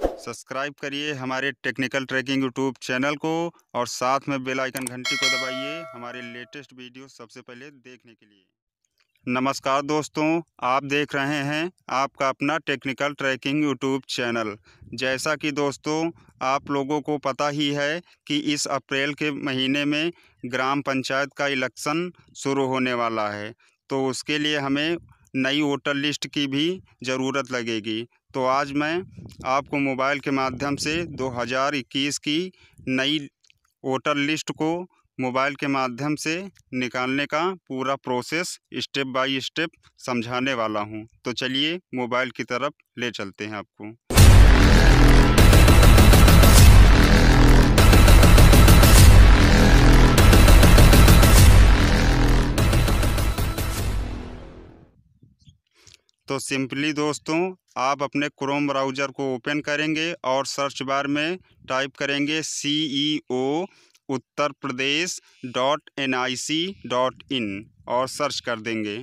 Subscribe करिए हमारे technical trekking YouTube channel को और साथ में बेल आइकन घंटी को दबाइए हमारे लेटेस्ट वीडियो सबसे पहले देखने के लिए नमस्कार दोस्तों आप देख रहे हैं आपका अपना टेक्निकल ट्रैकिंग यूट्यूब चैनल जैसा कि दोस्तों आप लोगों को पता ही है कि इस अप्रैल के महीने में ग्राम पंचायत का इलेक्शन शुरू होने वाला है तो उसके लिए हमें नई वोटर लिस्ट की भी ज़रूरत लगेगी तो आज मैं आपको मोबाइल के माध्यम से 2021 की नई वोटर लिस्ट को मोबाइल के माध्यम से निकालने का पूरा प्रोसेस स्टेप बाय स्टेप समझाने वाला हूं। तो चलिए मोबाइल की तरफ ले चलते हैं आपको तो सिंपली दोस्तों आप अपने क्रोम ब्राउज़र को ओपन करेंगे और सर्च बार में टाइप करेंगे C E O Uttar Pradesh dot N I C dot in और सर्च कर देंगे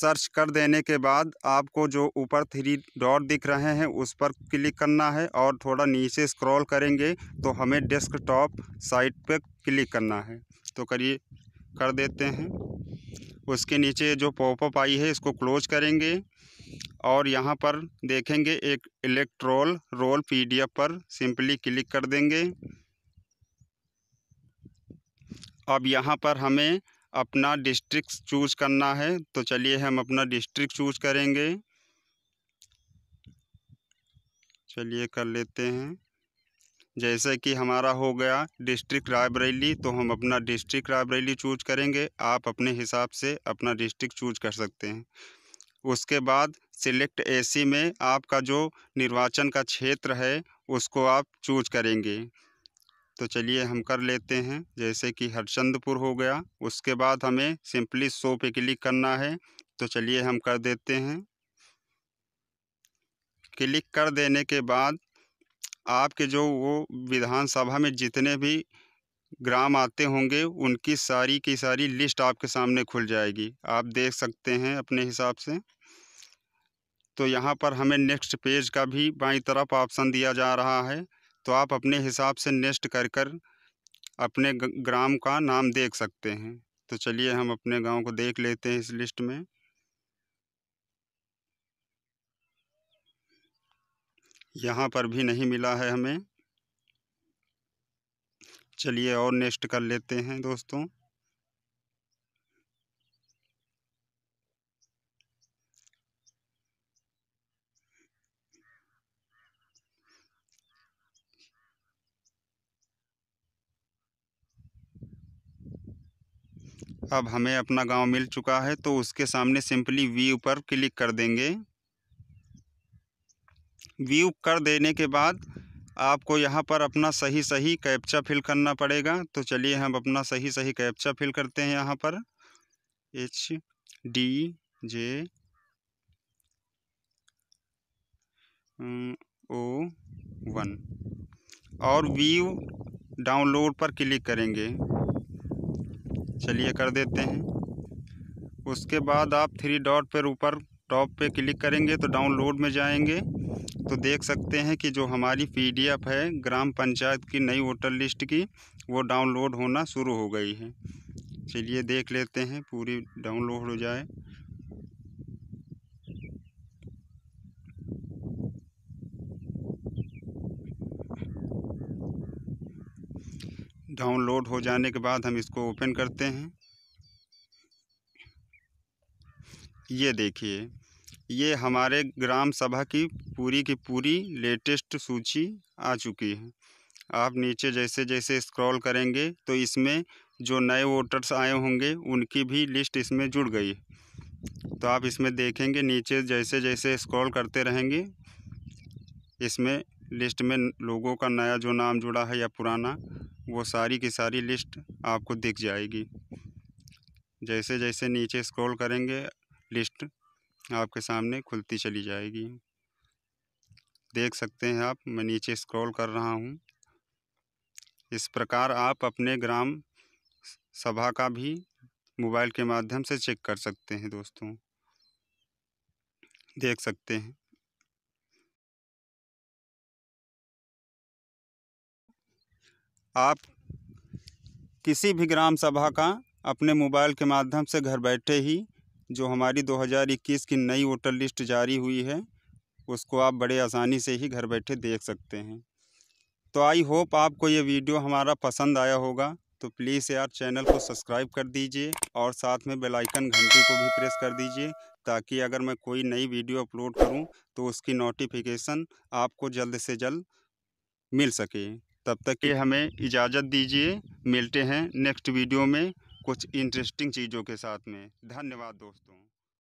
सर्च कर देने के बाद आपको जो ऊपर थ्री डॉट दिख रहे हैं उस पर क्लिक करना है और थोड़ा नीचे स्क्रॉल करेंगे तो हमें डेस्कटॉप साइट पर क्लिक करना है तो करिए कर देते हैं उसके नीचे जो पॉपअप आई है इसको क्लोज करेंगे और यहाँ पर देखेंगे एक इलेक्ट्रोल रोल पीडीएफ पर सिंपली क्लिक कर देंगे अब यहाँ पर हमें अपना डिस्ट्रिक्ट चूज करना है तो चलिए हम अपना डिस्ट्रिक्ट चूज करेंगे चलिए कर लेते हैं जैसे कि हमारा हो गया डिस्ट्रिक्ट रायबरेली तो हम अपना डिस्ट्रिक्ट रायबरेली चूज करेंगे आप अपने हिसाब से अपना डिस्ट्रिक्ट चूज कर सकते हैं उसके बाद सिलेक्ट एसी में आपका जो निर्वाचन का क्षेत्र है उसको आप चूज करेंगे तो चलिए हम कर लेते हैं जैसे कि हरचंदपुर हो गया उसके बाद हमें सिंपली सो पे क्लिक करना है तो चलिए हम कर देते हैं क्लिक कर देने के बाद आपके जो वो विधानसभा में जितने भी ग्राम आते होंगे उनकी सारी की सारी लिस्ट आपके सामने खुल जाएगी आप देख सकते हैं अपने हिसाब से तो यहाँ पर हमें नेक्स्ट पेज का भी बाई तरफ ऑप्शन दिया जा रहा है तो आप अपने हिसाब से नेक्स्ट कर कर अपने ग्राम का नाम देख सकते हैं तो चलिए हम अपने गांव को देख लेते हैं इस लिस्ट में यहाँ पर भी नहीं मिला है हमें चलिए और नेक्स्ट कर लेते हैं दोस्तों अब हमें अपना गांव मिल चुका है तो उसके सामने सिंपली वी पर क्लिक कर देंगे व्यू कर देने के बाद आपको यहाँ पर अपना सही सही कैप्चा फिल करना पड़ेगा तो चलिए हम अपना सही सही कैप्चा फिल करते हैं यहाँ पर H D J O one और व्यू डाउनलोड पर क्लिक करेंगे चलिए कर देते हैं उसके बाद आप थ्री डॉट पर ऊपर टॉप पे क्लिक करेंगे तो डाउनलोड में जाएंगे तो देख सकते हैं कि जो हमारी पीडीएफ है ग्राम पंचायत की नई वोटर लिस्ट की वो डाउनलोड होना शुरू हो गई है चलिए देख लेते हैं पूरी डाउनलोड हो जाए डाउनलोड हो जाने के बाद हम इसको ओपन करते हैं ये देखिए ये हमारे ग्राम सभा की पूरी की पूरी लेटेस्ट सूची आ चुकी है आप नीचे जैसे जैसे स्क्रॉल करेंगे तो इसमें जो नए वोटर्स आए होंगे उनकी भी लिस्ट इसमें जुड़ गई तो आप इसमें देखेंगे नीचे जैसे जैसे स्क्रॉल करते रहेंगे इसमें लिस्ट में लोगों का नया जो नाम जुड़ा है या पुराना वो सारी की सारी लिस्ट आपको दिख जाएगी जैसे जैसे नीचे स्क्रॉल करेंगे लिस्ट आपके सामने खुलती चली जाएगी देख सकते हैं आप मैं नीचे स्क्रॉल कर रहा हूँ इस प्रकार आप अपने ग्राम सभा का भी मोबाइल के माध्यम से चेक कर सकते हैं दोस्तों देख सकते हैं आप किसी भी ग्राम सभा का अपने मोबाइल के माध्यम से घर बैठे ही जो हमारी 2021 की नई वोटर लिस्ट जारी हुई है उसको आप बड़े आसानी से ही घर बैठे देख सकते हैं तो आई होप आपको ये वीडियो हमारा पसंद आया होगा तो प्लीज़ यार चैनल को सब्सक्राइब कर दीजिए और साथ में बेल आइकन घंटी को भी प्रेस कर दीजिए ताकि अगर मैं कोई नई वीडियो अपलोड करूं तो उसकी नोटिफिकेशन आपको जल्द से जल्द मिल सके तब तक के हमें इजाज़त दीजिए मिलते हैं नेक्स्ट वीडियो में कुछ इंटरेस्टिंग चीज़ों के साथ में धन्यवाद दोस्तों